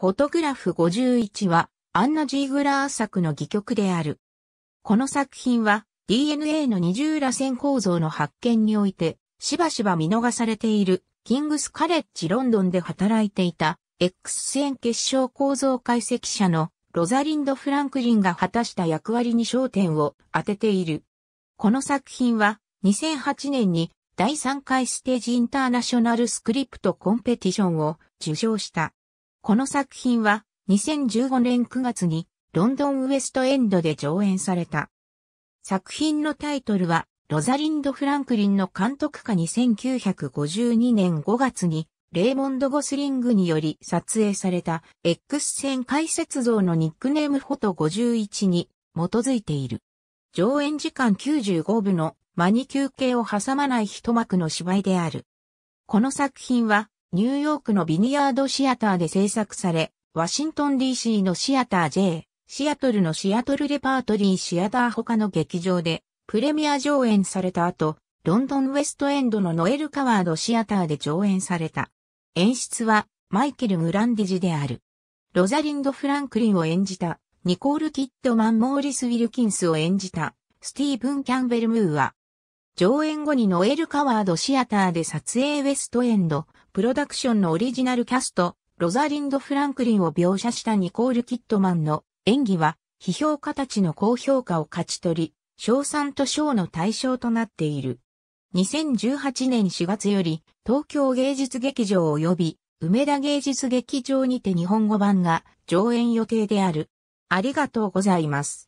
フォトグラフ51は、アンナ・ジーグラー作の戯曲である。この作品は、DNA の二重螺旋構造の発見において、しばしば見逃されている、キングス・カレッジ・ロンドンで働いていた、X 線結晶構造解析者のロザリンド・フランクリンが果たした役割に焦点を当てている。この作品は、2008年に第3回ステージインターナショナルスクリプトコンペティションを受賞した。この作品は2015年9月にロンドンウエストエンドで上演された。作品のタイトルはロザリンド・フランクリンの監督下に1952年5月にレイモンド・ゴスリングにより撮影された X 線解説像のニックネームフォト51に基づいている。上演時間95部の間に休憩を挟まない一幕の芝居である。この作品はニューヨークのビニヤードシアターで制作され、ワシントン DC のシアター J、シアトルのシアトルレパートリーシアター他の劇場で、プレミア上演された後、ロンドンウェストエンドのノエル・カワードシアターで上演された。演出は、マイケル・ムランディジである。ロザリンド・フランクリンを演じた、ニコール・キッドマン・モーリス・ウィルキンスを演じた、スティーブン・キャンベル・ムーは、上演後にノエル・カワード・シアターで撮影ウェストエンド、プロダクションのオリジナルキャスト、ロザリンド・フランクリンを描写したニコール・キットマンの演技は、批評家たちの高評価を勝ち取り、賞賛と賞の対象となっている。2018年4月より、東京芸術劇場及び、梅田芸術劇場にて日本語版が上演予定である。ありがとうございます。